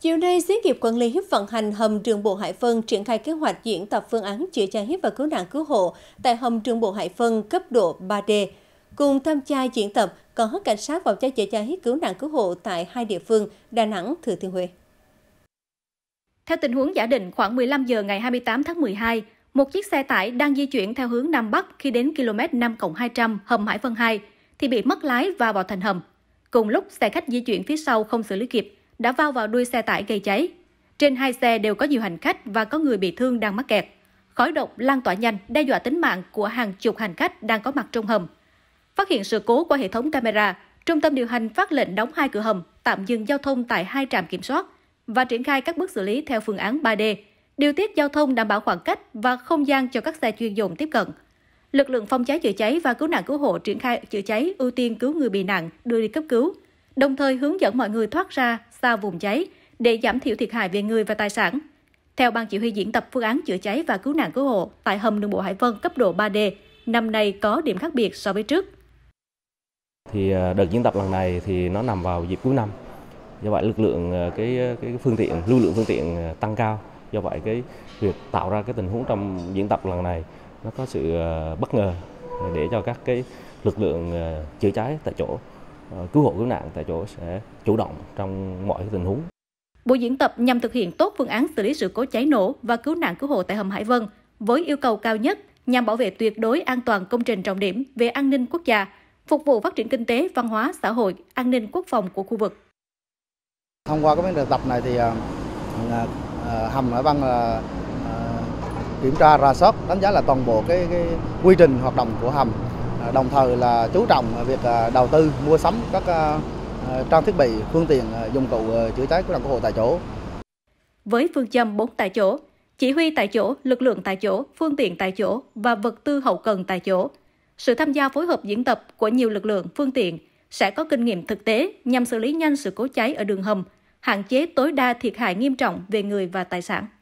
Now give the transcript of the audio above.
Chiều nay, xí nghiệp quản lý hiếp vận hành hầm trường bộ Hải Vân triển khai kế hoạch diễn tập phương án chữa cháy hiếp và cứu nạn cứu hộ tại hầm trường bộ Hải Vân cấp độ 3D. Cùng tham gia diễn tập còn hết cảnh sát phòng cháy chữa cháy cứu nạn cứu hộ tại hai địa phương Đà Nẵng, Thừa Thiên Huế. Theo tình huống giả định khoảng 15 giờ ngày 28 tháng 12, một chiếc xe tải đang di chuyển theo hướng Nam Bắc khi đến km 5 200 hầm Hải Vân 2 thì bị mất lái và vào thành hầm. Cùng lúc xe khách di chuyển phía sau không xử lý kịp, đã vào vào đuôi xe tải gây cháy. Trên hai xe đều có nhiều hành khách và có người bị thương đang mắc kẹt. Khói độc lan tỏa nhanh, đe dọa tính mạng của hàng chục hành khách đang có mặt trong hầm. Phát hiện sự cố qua hệ thống camera, trung tâm điều hành phát lệnh đóng hai cửa hầm, tạm dừng giao thông tại hai trạm kiểm soát và triển khai các bước xử lý theo phương án 3D, điều tiết giao thông đảm bảo khoảng cách và không gian cho các xe chuyên dụng tiếp cận. Lực lượng phòng cháy chữa cháy và cứu nạn cứu hộ triển khai chữa cháy ưu tiên cứu người bị nạn đưa đi cấp cứu, đồng thời hướng dẫn mọi người thoát ra xa vùng cháy để giảm thiểu thiệt hại về người và tài sản. Theo Ban Chỉ huy diễn tập phương án chữa cháy và cứu nạn cứu hộ tại hầm đường bộ Hải Vân cấp độ 3D, năm nay có điểm khác biệt so với trước. Thì à, đợt diễn tập lần này thì nó nằm vào dịp cuối năm. Do vậy lực lượng à, cái cái phương tiện lưu lượng phương tiện à, tăng cao. Do vậy cái việc tạo ra cái tình huống trong diễn tập lần này nó có sự bất ngờ để cho các cái lực lượng chữa cháy tại chỗ Ờ, cứu hộ cứu nạn tại chỗ sẽ chủ động trong mọi tình huống. Buổi diễn tập nhằm thực hiện tốt phương án xử lý sự cố cháy nổ và cứu nạn cứu hộ tại hầm Hải Vân với yêu cầu cao nhất nhằm bảo vệ tuyệt đối an toàn công trình trọng điểm về an ninh quốc gia, phục vụ phát triển kinh tế, văn hóa, xã hội, an ninh quốc phòng của khu vực. Thông qua cái vấn đề tập này thì ờ, ờ, hầm Hải Vân là kiểm tra, ra soát, đánh giá là toàn bộ cái, cái quy trình hoạt động của hầm À, đồng thời là chú trọng việc à, đầu tư mua sắm các à, trang thiết bị, phương tiện, dụng cụ chữa cháy cứu nạn cứu hộ tại chỗ. Với phương châm bốn tại chỗ, chỉ huy tại chỗ, lực lượng tại chỗ, phương tiện tại chỗ và vật tư hậu cần tại chỗ, sự tham gia phối hợp diễn tập của nhiều lực lượng, phương tiện sẽ có kinh nghiệm thực tế nhằm xử lý nhanh sự cố cháy ở đường hầm, hạn chế tối đa thiệt hại nghiêm trọng về người và tài sản.